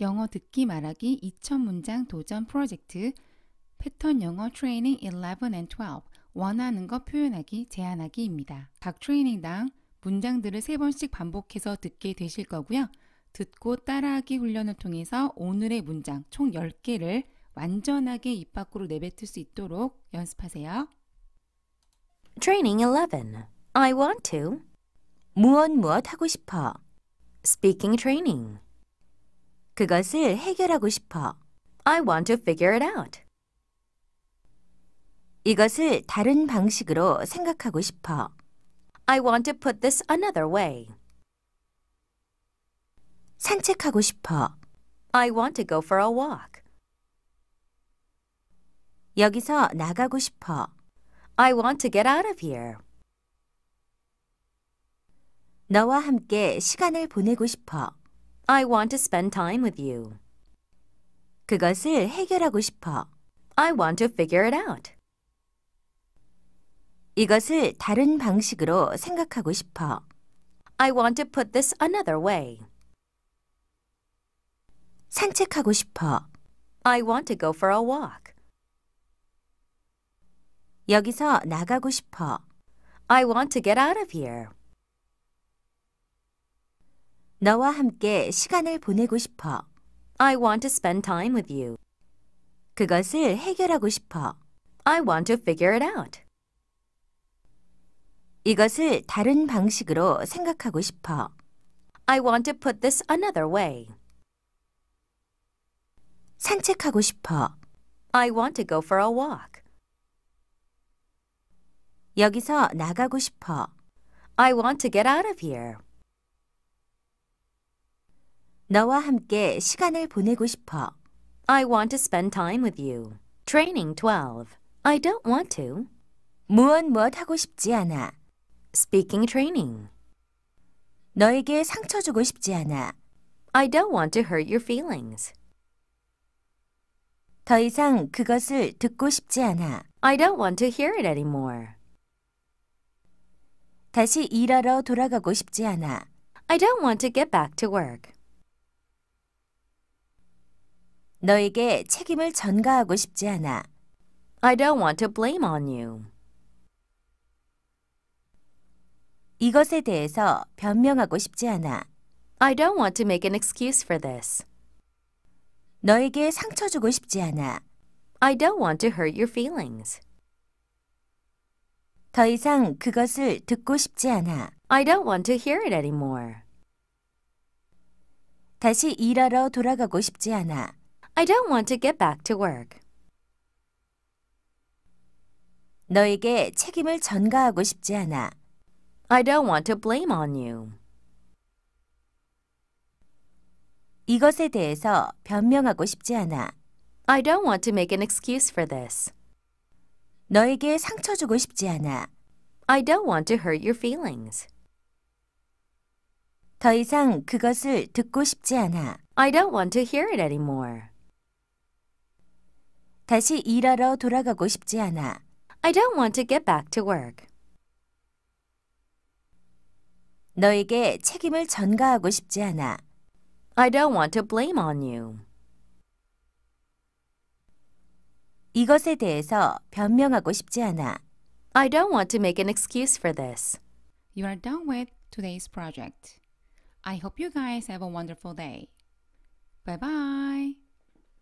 영어 듣기 말하기 2000문장 도전 프로젝트 패턴 영어 트레이닝 11 and 12 원하는 것 표현하기, 제안하기입니다. 각 트레이닝당 문장들을 세번씩 반복해서 듣게 되실 거고요. 듣고 따라하기 훈련을 통해서 오늘의 문장 총 10개를 완전하게 입 밖으로 내뱉을 수 있도록 연습하세요. Training 11. I want to. 무엇 무엇 하고 싶어. Speaking training. 그것을 해결하고 싶어. I want to figure it out. 이것을 다른 방식으로 생각하고 싶어. I want to put this another way. 산책하고 싶어. I want to go for a walk. 여기서 나가고 싶어. I want to get out of here. 너와 함께 시간을 보내고 싶어. I want to spend time with you. 그것을 해결하고 싶어. I want to figure it out. 이것을 다른 방식으로 생각하고 싶어. I want to put this another way. 산책하고 싶어. I want to go for a walk. 여기서 나가고 싶어. I want to get out of here. 너와 함께 시간을 보내고 싶어. I want to spend time with you. 그것을 해결하고 싶어. I want to figure it out. 이것을 다른 방식으로 생각하고 싶어. I want to put this another way. 산책하고 싶어. I want to go for a walk. 여기서 나가고 싶어. I want to get out of here. 너와 함께 시간을 보내고 싶어. I want to spend time with you. Training 12. I don't want to. 무엇 무엇 하고 싶지 않아. Speaking training. 너에게 상처 주고 싶지 않아. I don't want to hurt your feelings. 더 이상 그것을 듣고 싶지 않아. I don't want to hear it anymore. 다시 일하러 돌아가고 싶지 않아. I don't want to get back to work. 너에게 책임을 전가하고 싶지 않아. I don't want to blame on you. 이것에 대해서 변명하고 싶지 않아. I don't want to make an excuse for this. 너에게 상처 주고 싶지 않아. I don't want to hurt your feelings. 더 이상 그것을 듣고 싶지 않아. I don't want to hear it anymore. 다시 일하러 돌아가고 싶지 않아. I don't want to get back to work. 너에게 책임을 전가하고 싶지 않아. I don't want to blame on you. 이것에 대해서 변명하고 싶지 않아. I don't want to make an excuse for this. 너에게 상처 주고 싶지 않아. I don't want to hurt your feelings. 더 이상 그것을 듣고 싶지 않아. I don't want to hear it anymore. 다시 일하러 돌아가고 싶지 않아. I don't want to get back to work. 너에게 책임을 전가하고 싶지 않아. I don't want to blame on you. 이것에 대해서 변명하고 싶지 않아. I don't want to make an excuse for this. You are done with today's project. I hope you guys have a wonderful day. Bye bye.